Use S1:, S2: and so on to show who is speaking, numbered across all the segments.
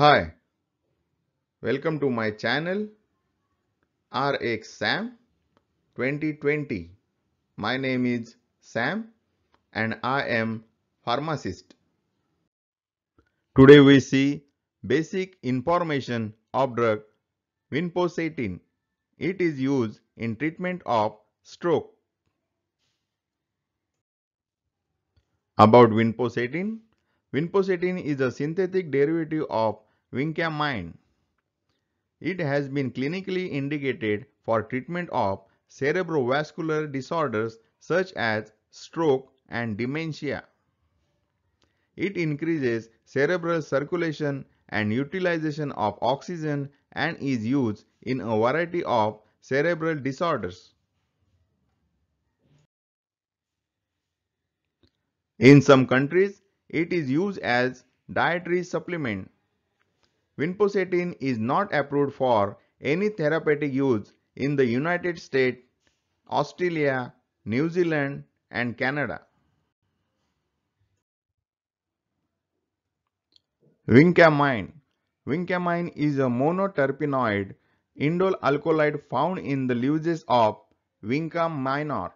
S1: Hi, welcome to my channel RX Sam 2020. My name is Sam and I am pharmacist. Today we see basic information of drug vinpocetine. It is used in treatment of stroke. About vinpocetine. Vinpocetine is a synthetic derivative of vinca mine. It has been clinically indicated for treatment of cerebrovascular disorders such as stroke and dementia. It increases cerebral circulation and utilization of oxygen and is used in a variety of cerebral disorders. In some countries, it is used as dietary supplement vinpocetine is not approved for any therapeutic use in the United States, Australia, New Zealand and Canada. Vincamine Vincamine is a monoterpenoid indole alkaloid found in the leaves of Vinca minor.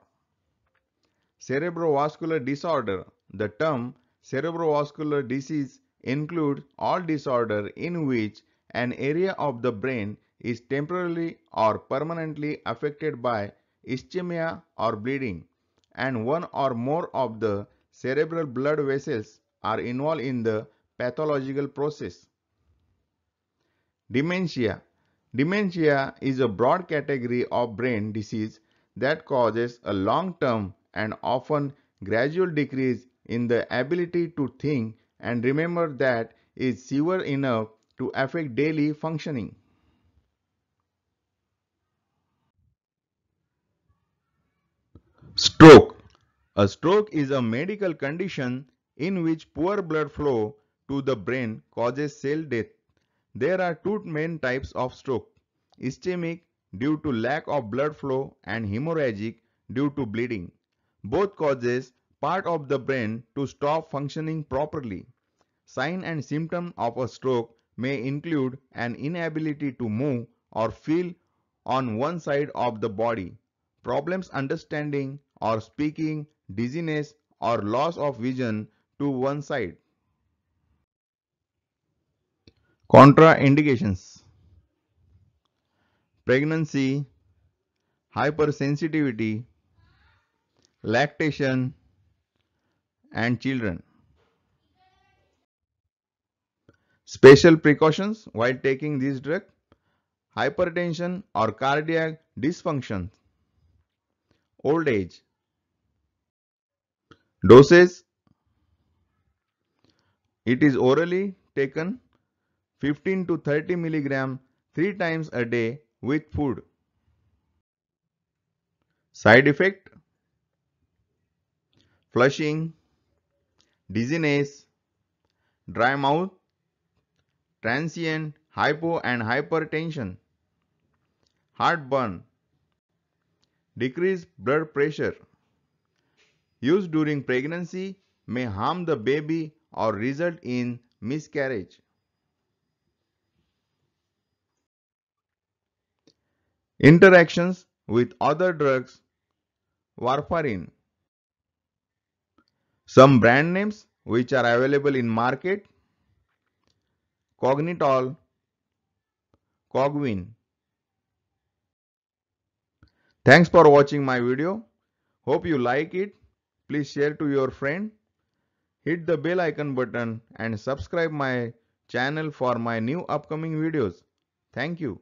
S1: Cerebrovascular disorder The term cerebrovascular disease include all disorder in which an area of the brain is temporarily or permanently affected by ischemia or bleeding and one or more of the cerebral blood vessels are involved in the pathological process. Dementia Dementia is a broad category of brain disease that causes a long-term and often gradual decrease in the ability to think and remember that is severe enough to affect daily functioning. Stroke A stroke is a medical condition in which poor blood flow to the brain causes cell death. There are two main types of stroke, ischemic due to lack of blood flow and hemorrhagic due to bleeding. Both causes part of the brain to stop functioning properly. Sign and symptom of a stroke may include an inability to move or feel on one side of the body, problems understanding or speaking, dizziness or loss of vision to one side. Contraindications Pregnancy Hypersensitivity Lactation and children. Special precautions while taking this drug. Hypertension or cardiac dysfunction. Old age. Doses. It is orally taken 15 to 30 milligram 3 times a day with food. Side effect flushing, dizziness, dry mouth, transient, hypo and hypertension, heartburn, decreased blood pressure. Use during pregnancy may harm the baby or result in miscarriage. Interactions with other drugs Warfarin some brand names which are available in market Cognitol, Cogwin. Thanks for watching my video. Hope you like it. Please share to your friend. Hit the bell icon button and subscribe my channel for my new upcoming videos. Thank you.